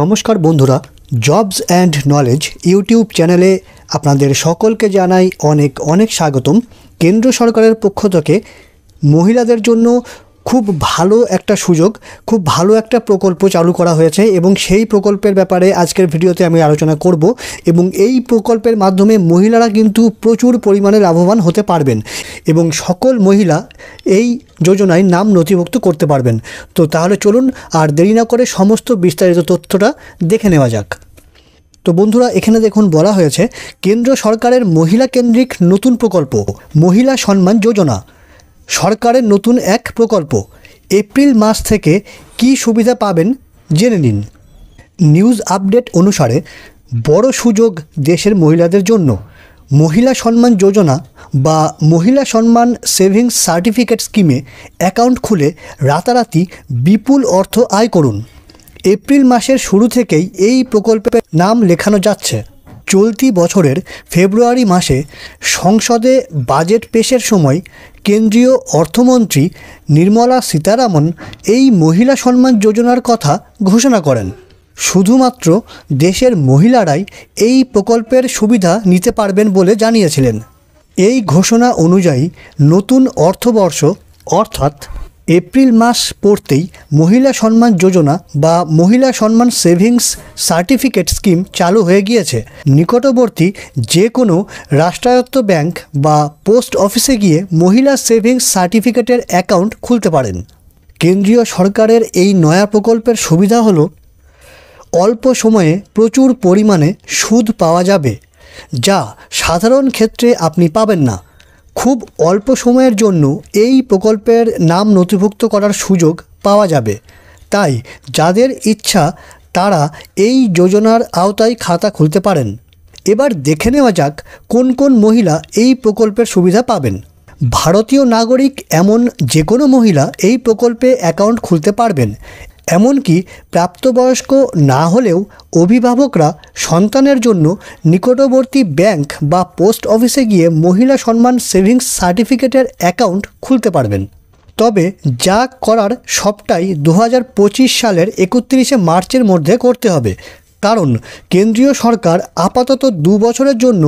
নমস্কার বন্ধুরা jobs and knowledge YouTube চ্যানেলে আপনাদের সকলকে জানাই অনেক অনেক স্বাগতম কেন্দ্র সরকারের পক্ষ থেকে মহিলাদের জন্য খুব ভালো একটা সুযোগ খুব ভালো একটা প্রকল্প চালু করা হয়েছে এবং সেই প্রকল্পের ব্যাপারে আজকের ভিডিওতে আমি আলোচনা করব এবং এই প্রকল্পের মাধ্যমে মহিলারা কিন্তু প্রচুর পরিমাণে লাভবান হতে পারবেন এবং সকল মহিলা এই যোজনায় নাম নথিভুক্ত করতে পারবেন তো তাহলে চলুন আর দেরি না করে সমস্ত বিস্তারিত তথ্যটা দেখে নেওয়া যাক তো বন্ধুরা এখানে দেখুন বলা হয়েছে কেন্দ্র সরকারের মহিলা কেন্দ্রিক নতুন প্রকল্প মহিলা সম্মান যোজনা সরকারের নতুন এক প্রকল্প এপ্রিল মাস থেকে কি সুবিধা পাবেন জেনে নিন নিউজ আপডেট অনুসারে বড় সুযোগ দেশের মহিলাদের জন্য মহিলা সম্মান যোজনা বা মহিলা সম্মান সেভিংস সার্টিফিকেট স্কিমে অ্যাকাউন্ট খুলে রাতারাতি বিপুল অর্থ আয় করুন এপ্রিল মাসের শুরু থেকেই এই প্রকল্পের নাম লেখানো যাচ্ছে চলতি বছরের ফেব্রুয়ারি মাসে সংসদে বাজেট পেশের সময় কেন্দ্রীয় অর্থমন্ত্রী নির্মলা সীতারামন এই মহিলা সম্মান যোজনার কথা ঘোষণা করেন শুধুমাত্র দেশের মহিলারাই এই প্রকল্পের সুবিধা নিতে পারবেন বলে জানিয়েছিলেন এই ঘোষণা অনুযায়ী নতুন অর্থবর্ষ অর্থাৎ এপ্রিল মাস পড়তেই মহিলা সম্মান যোজনা বা মহিলা সম্মান সেভিংস সার্টিফিকেট স্কিম চালু হয়ে গিয়েছে নিকটবর্তী যে কোনো রাষ্ট্রায়ত্ত ব্যাংক বা পোস্ট অফিসে গিয়ে মহিলা সেভিংস সার্টিফিকেটের অ্যাকাউন্ট খুলতে পারেন কেন্দ্রীয় সরকারের এই নয়া প্রকল্পের সুবিধা হল অল্প সময়ে প্রচুর পরিমাণে সুদ পাওয়া যাবে যা সাধারণ ক্ষেত্রে আপনি পাবেন না খুব অল্প সময়ের জন্য এই প্রকল্পের নাম নথিভুক্ত করার সুযোগ পাওয়া যাবে তাই যাদের ইচ্ছা তারা এই যোজনার আওতায় খাতা খুলতে পারেন এবার দেখে নেওয়া যাক কোন কোন মহিলা এই প্রকল্পের সুবিধা পাবেন ভারতীয় নাগরিক এমন যে কোনো মহিলা এই প্রকল্পে অ্যাকাউন্ট খুলতে পারবেন এমনকি প্রাপ্তবয়স্ক না হলেও অভিভাবকরা সন্তানের জন্য নিকটবর্তী ব্যাংক বা পোস্ট অফিসে গিয়ে মহিলা সম্মান সেভিংস সার্টিফিকেটের অ্যাকাউন্ট খুলতে পারবেন তবে যা করার সবটাই দু সালের একত্রিশে মার্চের মধ্যে করতে হবে কারণ কেন্দ্রীয় সরকার আপাতত দু বছরের জন্য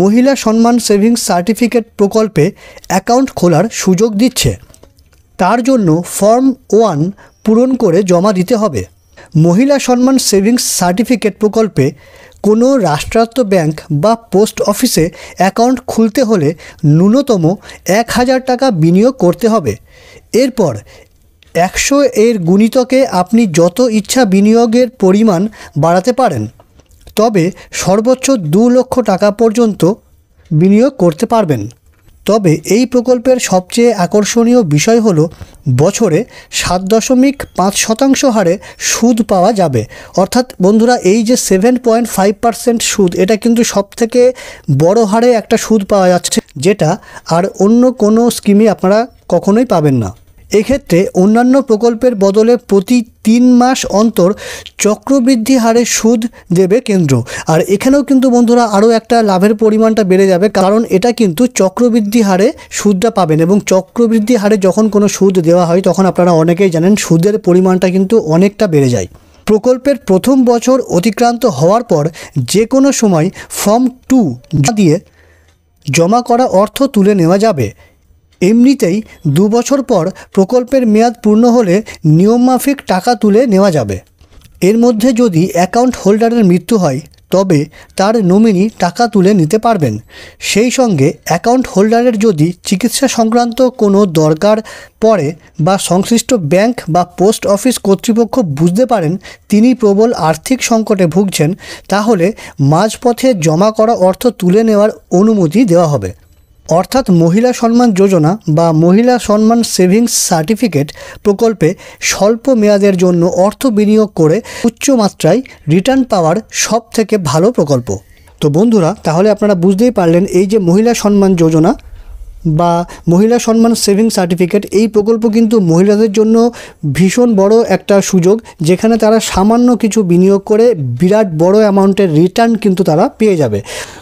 মহিলা সম্মান সেভিংস সার্টিফিকেট প্রকল্পে অ্যাকাউন্ট খোলার সুযোগ দিচ্ছে তার জন্য ফর্ম ওয়ান পূরণ করে জমা দিতে হবে মহিলা সম্মান সেভিংস সার্টিফিকেট প্রকল্পে কোনো রাষ্ট্রায়ত্ত ব্যাংক বা পোস্ট অফিসে অ্যাকাউন্ট খুলতে হলে ন্যূনতম এক হাজার টাকা বিনিয়োগ করতে হবে এরপর একশো এর গুণিতকে আপনি যত ইচ্ছা বিনিয়োগের পরিমাণ বাড়াতে পারেন তবে সর্বোচ্চ দু লক্ষ টাকা পর্যন্ত বিনিয়োগ করতে পারবেন তবে এই প্রকল্পের সবচেয়ে আকর্ষণীয় বিষয় হলো বছরে সাত দশমিক পাঁচ শতাংশ হারে সুদ পাওয়া যাবে অর্থাৎ বন্ধুরা এই যে সেভেন পয়েন্ট ফাইভ পার্সেন্ট সুদ এটা কিন্তু সবথেকে বড় হারে একটা সুদ পাওয়া যাচ্ছে যেটা আর অন্য কোনো স্কিমে আপনারা কখনোই পাবেন না এক্ষেত্রে অন্যান্য প্রকল্পের বদলে প্রতি তিন মাস অন্তর চক্রবৃদ্ধি হারে সুদ দেবে কেন্দ্র আর এখানেও কিন্তু বন্ধুরা আরও একটা লাভের পরিমাণটা বেড়ে যাবে কারণ এটা কিন্তু চক্রবৃদ্ধি হারে সুদটা পাবেন এবং চক্রবৃদ্ধি হারে যখন কোনো সুদ দেওয়া হয় তখন আপনারা অনেকেই জানেন সুদের পরিমাণটা কিন্তু অনেকটা বেড়ে যায় প্রকল্পের প্রথম বছর অতিক্রান্ত হওয়ার পর যে কোনো সময় ফর্ম টু দিয়ে জমা করা অর্থ তুলে নেওয়া যাবে এমনিতেই দু বছর পর প্রকল্পের মেয়াদ পূর্ণ হলে নিয়মমাফিক টাকা তুলে নেওয়া যাবে এর মধ্যে যদি অ্যাকাউন্ট হোল্ডারের মৃত্যু হয় তবে তার নমিনি টাকা তুলে নিতে পারবেন সেই সঙ্গে অ্যাকাউন্ট হোল্ডারের যদি চিকিৎসা সংক্রান্ত কোনো দরকার পড়ে বা সংশ্লিষ্ট ব্যাংক বা পোস্ট অফিস কর্তৃপক্ষ বুঝতে পারেন তিনি প্রবল আর্থিক সংকটে ভুগছেন তাহলে মাঝপথে জমা করা অর্থ তুলে নেওয়ার অনুমতি দেওয়া হবে অর্থাৎ মহিলা সম্মান যোজনা বা মহিলা সম্মান সেভিংস সার্টিফিকেট প্রকল্পে স্বল্প মেয়াদের জন্য অর্থ বিনিয়োগ করে উচ্চ মাত্রায় রিটার্ন পাওয়ার সব থেকে ভালো প্রকল্প তো বন্ধুরা তাহলে আপনারা বুঝতেই পারলেন এই যে মহিলা সম্মান যোজনা বা মহিলা সম্মান সেভিং সার্টিফিকেট এই প্রকল্প কিন্তু মহিলাদের জন্য ভীষণ বড় একটা সুযোগ যেখানে তারা সামান্য কিছু বিনিয়োগ করে বিরাট বড় অ্যামাউন্টের রিটার্ন কিন্তু তারা পেয়ে যাবে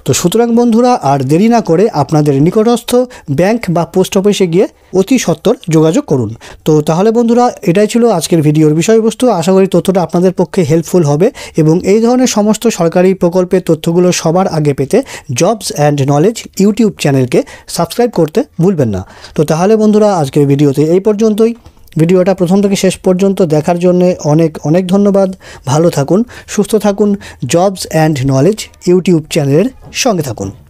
তো সুতরাং বন্ধুরা আর দেরি না করে আপনাদের নিকটস্থ ব্যাংক বা পোস্ট অফিসে গিয়ে অতি সত্বর যোগাযোগ করুন তো তাহলে বন্ধুরা এটাই ছিল আজকের ভিডিওর বিষয়বস্তু আশা করি তথ্যটা আপনাদের পক্ষে হেল্পফুল হবে এবং এই ধরনের সমস্ত সরকারি প্রকল্পের তথ্যগুলো সবার আগে পেতে জবস অ্যান্ড নলেজ ইউটিউব চ্যানেলকে সাবস্ক্রাইব করুন করতে ভুলবেন না তো তাহলে বন্ধুরা আজকের ভিডিওতে এই পর্যন্তই ভিডিওটা প্রথম থেকে শেষ পর্যন্ত দেখার জন্য অনেক অনেক ধন্যবাদ ভালো থাকুন সুস্থ থাকুন জবস অ্যান্ড নলেজ ইউটিউব চ্যানেলের সঙ্গে থাকুন